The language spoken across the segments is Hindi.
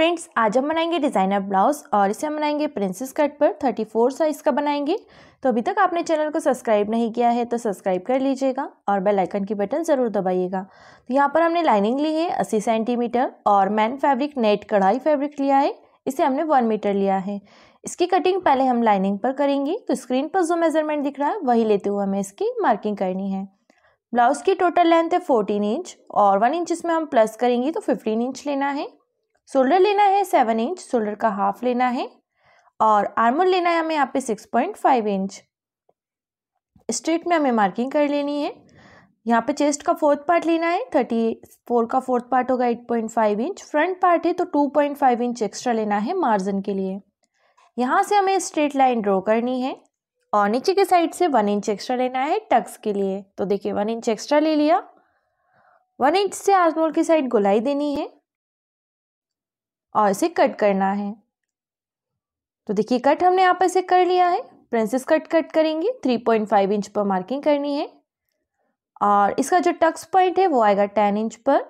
फ्रेंड्स आज हम बनाएंगे डिज़ाइनर ब्लाउज और इसे हम बनाएंगे प्रिंसेस कट पर थर्टी फोर साइज़ का बनाएंगे तो अभी तक आपने चैनल को सब्सक्राइब नहीं किया है तो सब्सक्राइब कर लीजिएगा और बेल आइकन की बटन ज़रूर दबाइएगा तो यहाँ पर हमने लाइनिंग ली है अस्सी सेंटीमीटर और मैन फैब्रिक नेट कढ़ाई फैब्रिक लिया है इसे हमने वन मीटर लिया है इसकी कटिंग पहले हम लाइनिंग पर करेंगे तो स्क्रीन पर जो मेजरमेंट दिख रहा है वही लेते हुए हमें इसकी मार्किंग करनी है ब्लाउज़ की टोटल लेंथ है फोर्टीन इंच और वन इंच इसमें हम प्लस करेंगे तो फिफ्टीन इंच लेना है शोल्डर लेना है सेवन इंच शोल्डर का हाफ लेना है और आर्मोल लेना है हमें यहाँ पे six point five inch straight में हमें मार्किंग कर लेनी है यहाँ पे चेस्ट का फोर्थ पार्ट लेना है थर्टी फोर का फोर्थ पार्ट होगा eight point five inch front part है तो two point five inch extra लेना है मार्जिन के लिए यहाँ से हमें स्ट्रेट लाइन ड्रॉ करनी है और नीचे के साइड से वन इंच एक्स्ट्रा लेना है टक्स के लिए तो देखिए वन इंच एक्स्ट्रा ले लिया वन इंच से आजमोल की साइड गोलाई देनी है और इसे कट करना है तो देखिए कट हमने आपस से कर लिया है प्रिंसेस कट कट करेंगे थ्री पॉइंट फाइव इंच पर मार्किंग करनी है और इसका जो टक्स पॉइंट है वो आएगा टेन इंच पर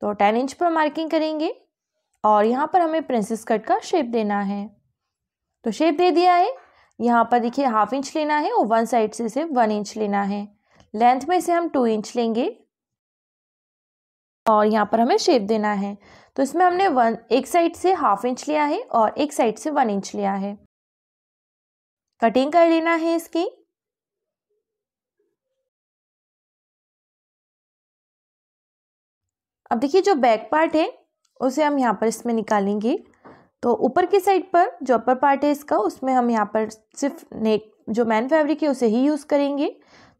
तो टेन इंच पर मार्किंग करेंगे और यहाँ पर हमें प्रिंसेस कट का शेप देना है तो शेप दे दिया है यहाँ पर देखिए हाफ इंच लेना है और वन साइड से सिर्फ वन इंच लेना है लेंथ में से हम टू इंच लेंगे और यहाँ पर हमें शेप देना है तो इसमें हमने वन एक साइड से हाफ इंच लिया है और एक साइड से वन इंच लिया है कटिंग कर लेना है इसकी अब देखिए जो बैक पार्ट है उसे हम यहाँ पर इसमें निकालेंगे तो ऊपर की साइड पर जो अपर पार्ट है इसका उसमें हम यहाँ पर सिर्फ नेक जो मैन फैब्रिक है उसे ही यूज़ करेंगे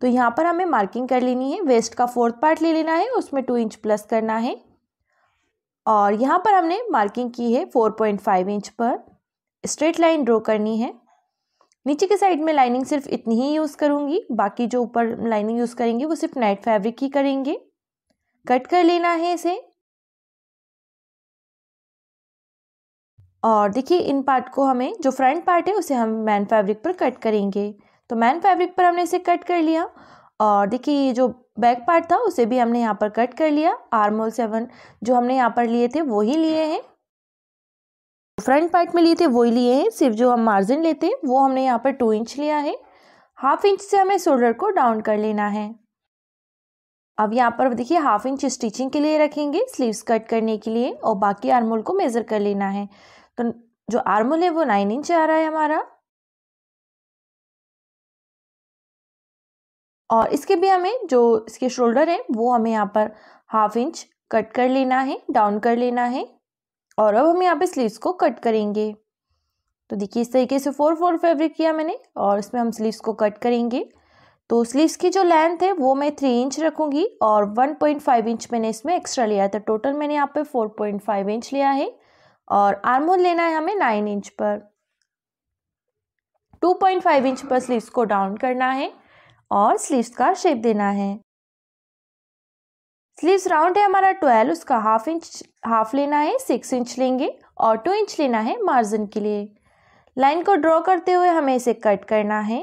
तो यहाँ पर हमें मार्किंग कर लेनी है वेस्ट का फोर्थ पार्ट ले लेना है उसमें टू इंच प्लस करना है और यहाँ पर हमने मार्किंग की है 4.5 इंच पर स्ट्रेट लाइन ड्रॉ करनी है नीचे के साइड में लाइनिंग सिर्फ इतनी ही यूज़ करूँगी बाकी जो ऊपर लाइनिंग यूज़ करेंगे वो सिर्फ नाइट फैब्रिक ही करेंगे कट कर लेना है इसे और देखिए इन पार्ट को हमें जो फ्रंट पार्ट है उसे हम मैन फैब्रिक पर कट करेंगे तो मैन फैब्रिक पर हमने इसे कट कर लिया और देखिए ये जो बैक पार्ट था उसे भी हमने यहाँ पर कट कर लिया आर्म होल सेवन जो हमने यहाँ पर लिए थे वो ही लिए हैं फ्रंट पार्ट में लिए थे वो ही लिए हैं सिर्फ जो हम मार्जिन लेते हैं वो हमने यहाँ पर टू इंच लिया है हाफ इंच से हमें शोल्डर को डाउन कर लेना है अब यहाँ पर देखिए हाफ इंच स्टिचिंग के लिए रखेंगे स्लीव्स कट करने के लिए और बाकी आर्मोल को मेज़र कर लेना है तो जो आर्मोल है वो नाइन इंच आ रहा है हमारा और इसके भी हमें जो इसके शोल्डर हैं वो हमें यहाँ पर हाफ इंच कट कर लेना है डाउन कर लेना है और अब हम यहाँ पे स्लीव्स को कट करेंगे तो देखिए इस तरीके से फोर फोर फैब्रिक किया मैंने और इसमें हम स्लीव्स को कट करेंगे तो स्लीव्स की जो लेंथ है वो मैं थ्री इंच रखूँगी और वन पॉइंट फाइव इंच मैंने इसमें एक्स्ट्रा लिया है तो टोटल मैंने यहाँ पे फोर पॉइंट फाइव इंच लिया है और आर्मोल लेना है हमें नाइन इंच पर टू पॉइंट फाइव इंच पर स्लीव्स को डाउन करना है और स्लीव्स का शेप देना है स्लीव्स राउंड है हमारा ट्वेल्व उसका हाफ इंच हाफ लेना है सिक्स इंच लेंगे और टू इंच लेना है मार्जिन के लिए लाइन को ड्रॉ करते हुए हमें इसे कट करना है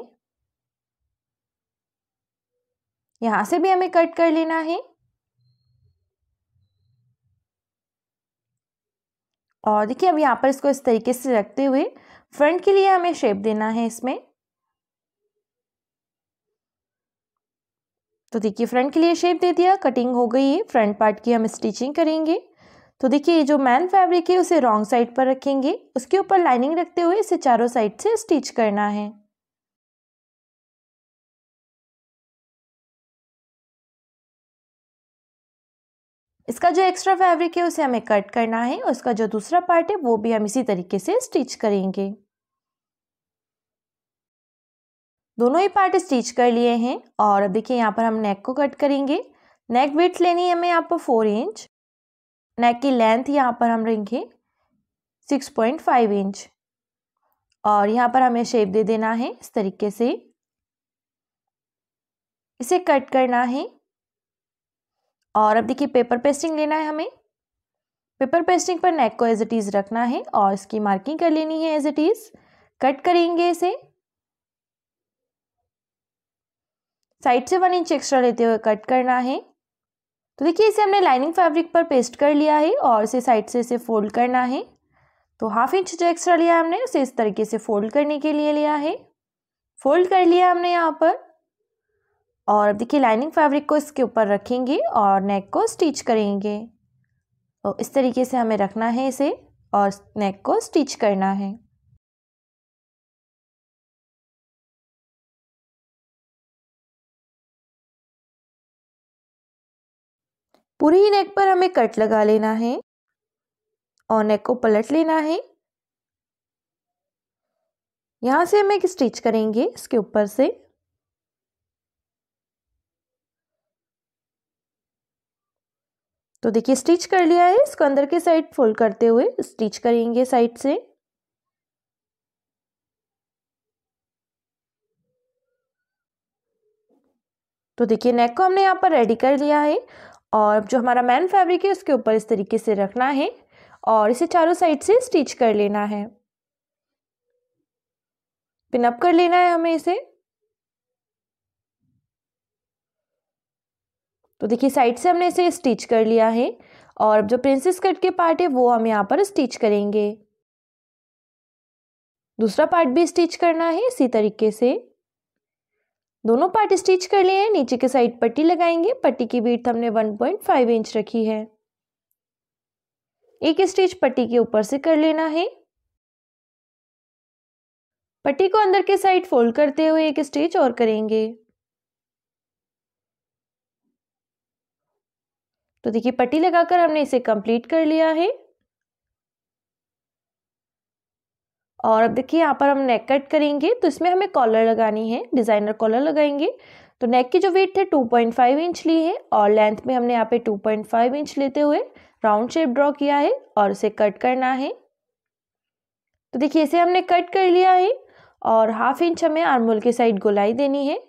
यहाँ से भी हमें कट कर लेना है और देखिए अब यहाँ पर इसको इस तरीके से रखते हुए फ्रंट के लिए हमें शेप देना है इसमें तो देखिए फ्रंट के लिए शेप दे दिया कटिंग हो गई है फ्रंट पार्ट की हम स्टिचिंग करेंगे तो देखिए ये जो मैन फैब्रिक है उसे रॉन्ग साइड पर रखेंगे उसके ऊपर लाइनिंग रखते हुए इसे चारों साइड से स्टिच करना है इसका जो एक्स्ट्रा फैब्रिक है उसे हमें कट करना है और इसका जो दूसरा पार्ट है वो भी हम इसी तरीके से स्टिच करेंगे दोनों ही पार्ट स्टिच कर लिए हैं और अब देखिए यहाँ पर हम नेक को कट करेंगे नेक विथ लेनी है हमें यहाँ पर फोर इंच नेक की लेंथ यहाँ पर हम लेंगे सिक्स पॉइंट फाइव इंच और यहाँ पर हमें शेप दे देना है इस तरीके से इसे कट करना है और अब देखिए पेपर पेस्टिंग लेना है हमें पेपर पेस्टिंग पर नेक को एज इट इज़ रखना है और इसकी मार्किंग कर लेनी है एज इट इज़ कट करेंगे इसे साइड से वन इंच एक्स्ट्रा लेते हुए कट करना है तो देखिए इसे हमने लाइनिंग फैब्रिक पर पेस्ट कर लिया है और इसे साइड से इसे फोल्ड करना है तो हाफ इंच जो एक्स्ट्रा लिया हमने उसे इस तरीके से फोल्ड करने के लिए लिया है फोल्ड कर लिया हमने यहाँ पर और अब देखिए लाइनिंग फैब्रिक को इसके ऊपर रखेंगे और नेक को स्टिच करेंगे तो इस तरीके से हमें रखना है इसे और नेक को स्टिच करना है पूरे ही नेक पर हमें कट लगा लेना है और नेक को पलट लेना है यहाँ से हम एक स्टिच करेंगे इसके ऊपर से तो देखिए स्टिच कर लिया है इसको अंदर के साइड फोल्ड करते हुए स्टिच करेंगे साइड से तो देखिए नेक को हमने यहाँ पर रेडी कर लिया है और जो हमारा मैन फैब्रिक है उसके ऊपर इस तरीके से रखना है और इसे चारों साइड से स्टिच कर लेना है पिनअप कर लेना है हमें इसे तो देखिए साइड से हमने इसे स्टिच कर लिया है और जो प्रिंसेस कट के पार्ट है वो हम यहाँ पर स्टिच करेंगे दूसरा पार्ट भी स्टिच करना है इसी तरीके से दोनों पार्ट स्टिच कर लिए हैं नीचे के साइड पट्टी लगाएंगे पट्टी की बीट हमने 1.5 इंच रखी है एक स्टिच पट्टी के ऊपर से कर लेना है पट्टी को अंदर के साइड फोल्ड करते हुए एक स्टिच और करेंगे तो देखिए पट्टी लगाकर हमने इसे कंप्लीट कर लिया है और अब देखिए यहाँ पर हम नेक कट करेंगे तो इसमें हमें कॉलर लगानी है डिज़ाइनर कॉलर लगाएंगे तो नेक की जो वेट है 2.5 इंच ली है और लेंथ में हमने यहाँ पे 2.5 इंच लेते हुए राउंड शेप ड्रॉ किया है और उसे कट करना है तो देखिए इसे हमने कट कर लिया है और हाफ इंच हमें आर्मोल के साइड गोलाई देनी है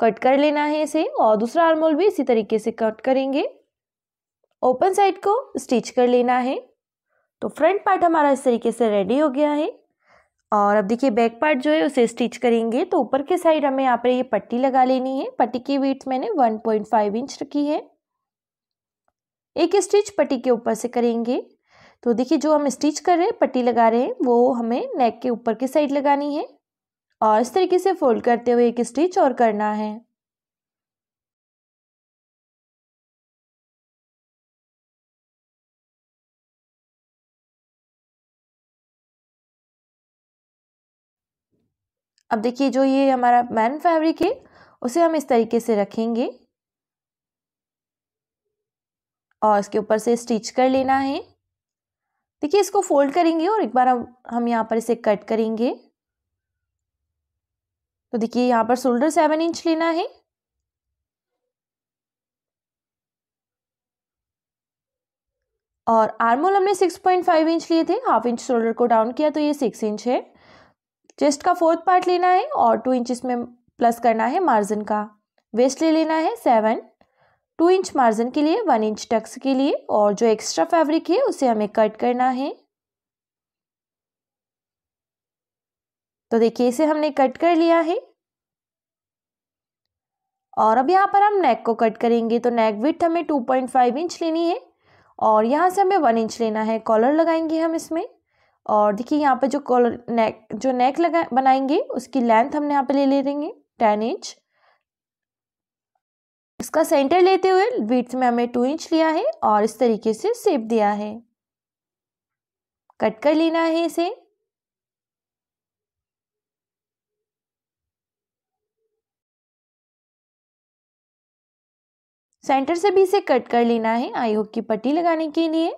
कट कर लेना है इसे और दूसरा आर्मोल भी इसी तरीके से कट करेंगे ओपन साइड को स्टिच कर लेना है तो फ्रंट पार्ट हमारा इस तरीके से रेडी हो गया है और अब देखिए बैक पार्ट जो है उसे स्टिच करेंगे तो ऊपर के साइड हमें यहाँ पर ये पट्टी लगा लेनी है पट्टी की वीट मैंने 1.5 इंच रखी है एक स्टिच पट्टी के ऊपर से करेंगे तो देखिए जो हम स्टिच कर रहे हैं पट्टी लगा रहे हैं वो हमें नेक के ऊपर की साइड लगानी है और इस तरीके से फोल्ड करते हुए एक स्टिच और करना है अब देखिए जो ये हमारा मैन फैब्रिक है उसे हम इस तरीके से रखेंगे और इसके ऊपर से स्टिच कर लेना है देखिए इसको फोल्ड करेंगे और एक बार हम हम यहाँ पर इसे कट करेंगे तो देखिए यहाँ पर शोल्डर सेवन इंच लेना है और आर्मोल हमने सिक्स पॉइंट फाइव इंच लिए थे हाफ इंच शोल्डर को डाउन किया तो ये सिक्स इंच है चेस्ट का फोर्थ पार्ट लेना है और टू इंच इसमें प्लस करना है मार्जिन का वेस्ट ले लेना है सेवन टू इंच मार्जिन के लिए वन इंच टक्स के लिए और जो एक्स्ट्रा फैब्रिक है उसे हमें कट करना है तो देखिए इसे हमने कट कर लिया है और अब यहाँ पर हम नेक को कट करेंगे तो नेक विथ हमें टू पॉइंट फाइव इंच लेनी है और यहाँ से हमें वन इंच लेना है कॉलर लगाएंगे हम इसमें और देखिए यहाँ पे जो कॉलर नेक जो नेक लगा बनाएंगे उसकी लेंथ हमने यहाँ पे ले ले देंगे टेन इंच इसका सेंटर लेते हुए बीट्स में हमें टू इंच लिया है और इस तरीके से सेप दिया है कट कर लेना है इसे सेंटर से भी इसे कट कर लेना है आई होप की पट्टी लगाने के लिए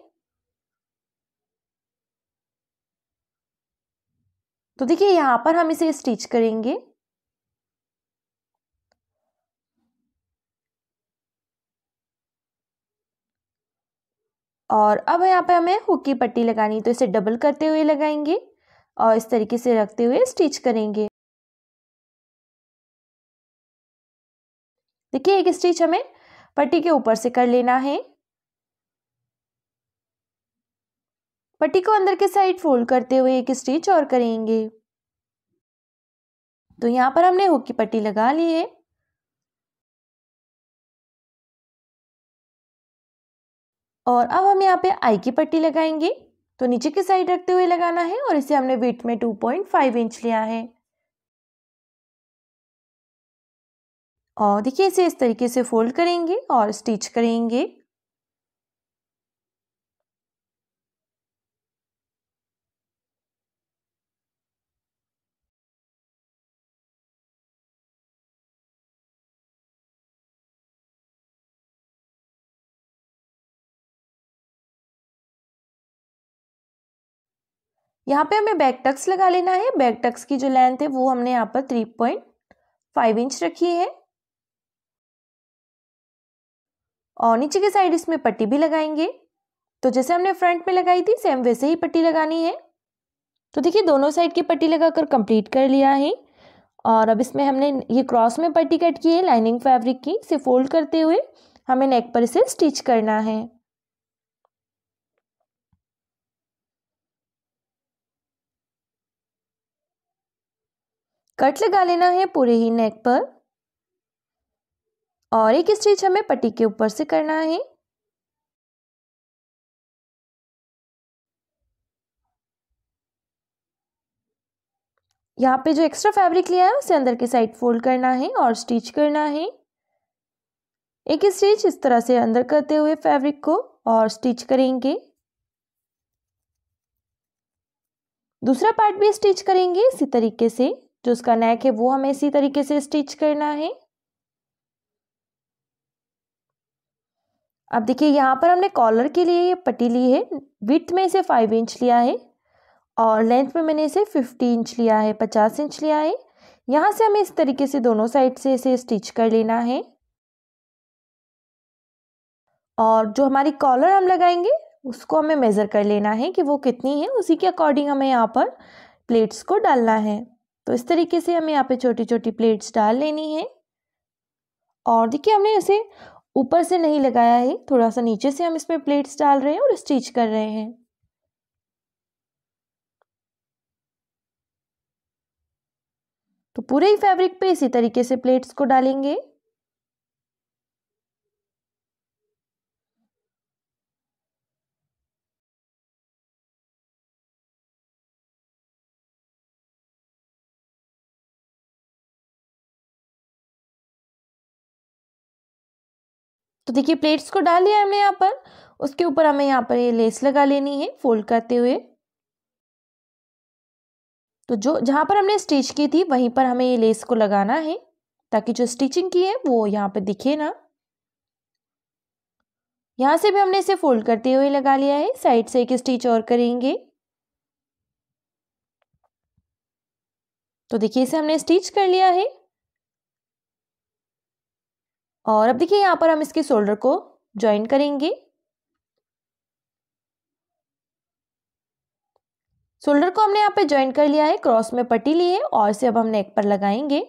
तो देखिए यहाँ पर हम इसे स्टिच करेंगे और अब यहाँ पे हमें हुक की पट्टी लगानी तो इसे डबल करते हुए लगाएंगे और इस तरीके से रखते हुए स्टिच करेंगे देखिए एक स्टिच हमें पट्टी के ऊपर से कर लेना है पट्टी को अंदर के साइड फोल्ड करते हुए एक स्टिच और करेंगे तो यहाँ पर हमने हुक की पट्टी लगा ली है और अब हम यहाँ पे आई की पट्टी लगाएंगे तो नीचे की साइड रखते हुए लगाना है और इसे हमने वेट में 2.5 इंच लिया है और देखिए इसे इस तरीके से फोल्ड करेंगे और स्टिच करेंगे यहाँ पे हमें बैक टक्स लगा लेना है बैक टक्स की जो लेंथ है वो हमने यहाँ पर थ्री पॉइंट फाइव इंच रखी है और नीचे की साइड इसमें पट्टी भी लगाएंगे तो जैसे हमने फ्रंट में लगाई थी सेम वैसे ही पट्टी लगानी है तो देखिए दोनों साइड की पट्टी लगाकर कंप्लीट कर लिया है और अब इसमें हमने ये क्रॉस में पट्टी कट की है लाइनिंग फैब्रिक की इसे फोल्ड करते हुए हमें नेक पर इसे स्टिच करना है कट लगा लेना है पूरे ही नेक पर और एक स्टिच हमें पट्टी के ऊपर से करना है यहाँ पे जो एक्स्ट्रा फैब्रिक लिया है उसे अंदर की साइड फोल्ड करना है और स्टिच करना है एक स्टिच इस तरह से अंदर करते हुए फैब्रिक को और स्टिच करेंगे दूसरा पार्ट भी स्टिच करेंगे इसी तरीके से जो उसका नेक है वो हमें इसी तरीके से स्टिच करना है अब देखिए यहाँ पर हमने कॉलर के लिए ये पट्टी ली है विथ में इसे फाइव इंच लिया है और लेंथ में मैंने इसे फिफ्टी इंच लिया है पचास इंच लिया है यहाँ से हमें इस तरीके से दोनों साइड से इसे स्टिच कर लेना है और जो हमारी कॉलर हम लगाएंगे उसको हमें मेज़र कर लेना है कि वो कितनी है उसी के अकॉर्डिंग हमें यहाँ पर प्लेट्स को डालना है तो इस तरीके से हमें यहाँ पे छोटी छोटी प्लेट्स डाल लेनी है और देखिए हमने इसे ऊपर से नहीं लगाया है थोड़ा सा नीचे से हम इसमें प्लेट्स डाल रहे हैं और स्टिच कर रहे हैं तो पूरे ही फैब्रिक पे इसी तरीके से प्लेट्स को डालेंगे तो देखिए प्लेट्स को डाल लिया हमने यहाँ पर उसके ऊपर हमें यहाँ पर ये लेस लगा लेनी है फोल्ड करते हुए तो जो जहाँ पर हमने स्टिच की थी वहीं पर हमें ये लेस को लगाना है ताकि जो स्टिचिंग की है वो यहाँ पर दिखे ना यहाँ से भी हमने इसे फोल्ड करते हुए लगा लिया है साइड से एक स्टिच और करेंगे तो देखिए इसे हमने स्टिच कर लिया है और अब देखिए यहाँ पर हम इसके शोल्डर को ज्वाइन करेंगे शोल्डर को हमने यहाँ पे ज्वाइन कर लिया है क्रॉस में पट्टी ली है और इसे अब हम नेक पर लगाएंगे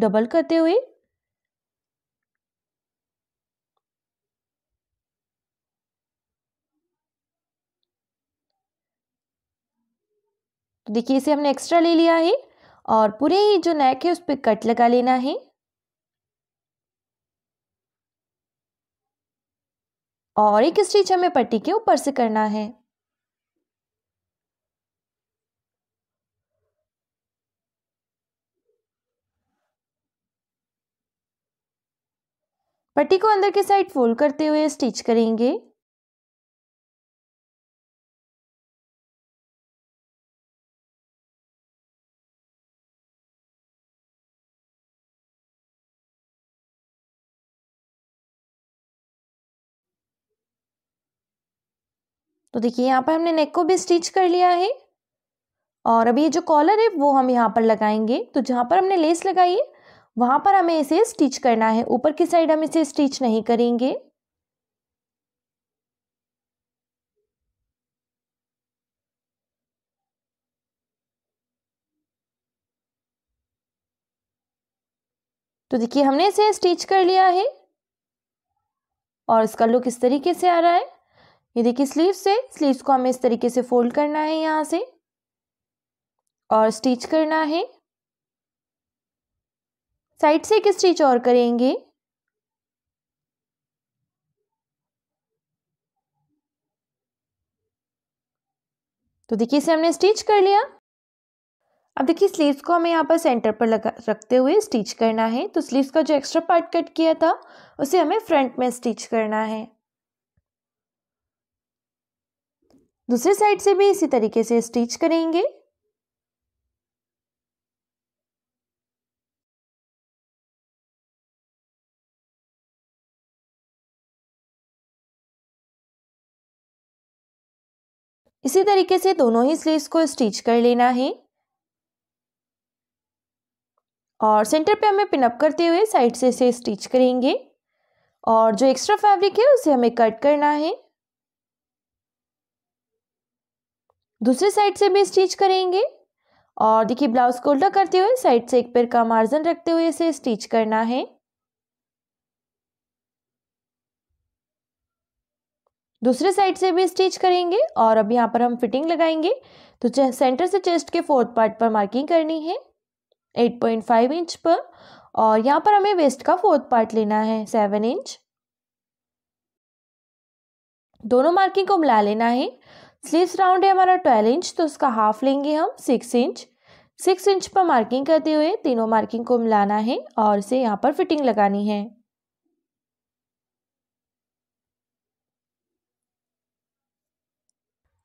डबल करते हुए तो देखिए इसे हमने एक्स्ट्रा ले लिया है और पूरे ही जो नेक है उस पर कट लगा लेना है और एक स्टिच हमें पट्टी के ऊपर से करना है पट्टी को अंदर के साइड फोल्ड करते हुए स्टिच करेंगे तो देखिए यहाँ पर हमने नेक को भी स्टिच कर लिया है और अभी ये जो कॉलर है वो हम यहाँ पर लगाएंगे तो जहाँ पर हमने लेस लगाई है वहाँ पर हमें इसे स्टिच करना है ऊपर की साइड हम इसे स्टिच नहीं करेंगे तो देखिए हमने इसे स्टिच कर लिया है और इसका लुक इस तरीके से आ रहा है ये देखिए स्लीव्स से स्लीव्स को हमें इस तरीके से फोल्ड करना है यहाँ से और स्टिच करना है साइड से एक स्टिच और करेंगे तो देखिए इसे हमने स्टिच कर लिया अब देखिए स्लीव्स को हमें यहाँ पर सेंटर पर लगा रखते हुए स्टिच करना है तो स्लीव्स का जो एक्स्ट्रा पार्ट कट किया था उसे हमें फ्रंट में स्टिच करना है दूसरे साइड से भी इसी तरीके से स्टिच करेंगे इसी तरीके से दोनों ही स्लीव्स को स्टिच कर लेना है और सेंटर पे हमें पिनअप करते हुए साइड से इसे स्टिच करेंगे और जो एक्स्ट्रा फैब्रिक है उसे हमें कट करना है दूसरे साइड से भी स्टिच करेंगे और देखिए ब्लाउज को उल्टा करते हुए साइड से एक पैर का मार्जिन रखते हुए इसे स्टिच करना है दूसरे साइड से भी स्टिच करेंगे और अब यहाँ पर हम फिटिंग लगाएंगे तो सेंटर से चेस्ट के फोर्थ पार्ट पर मार्किंग करनी है 8.5 इंच पर और यहाँ पर हमें वेस्ट का फोर्थ पार्ट लेना है सेवन इंच दोनों मार्किंग को मिला लेना है स्लीव्स राउंड है हमारा ट्वेल्व इंच तो उसका हाफ लेंगे हम सिक्स इंच सिक्स इंच पर मार्किंग करते हुए तीनों मार्किंग को मिलाना है और इसे यहाँ पर फिटिंग लगानी है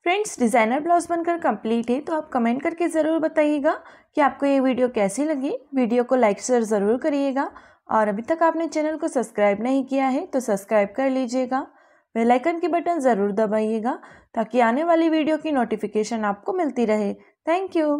फ्रेंड्स डिज़ाइनर ब्लाउज बनकर कंप्लीट है तो आप कमेंट करके ज़रूर बताइएगा कि आपको ये वीडियो कैसी लगी वीडियो को लाइक शेयर ज़रूर करिएगा और अभी तक आपने चैनल को सब्सक्राइब नहीं किया है तो सब्सक्राइब कर लीजिएगा बेल आइकन की बटन ज़रूर दबाइएगा ताकि आने वाली वीडियो की नोटिफिकेशन आपको मिलती रहे थैंक यू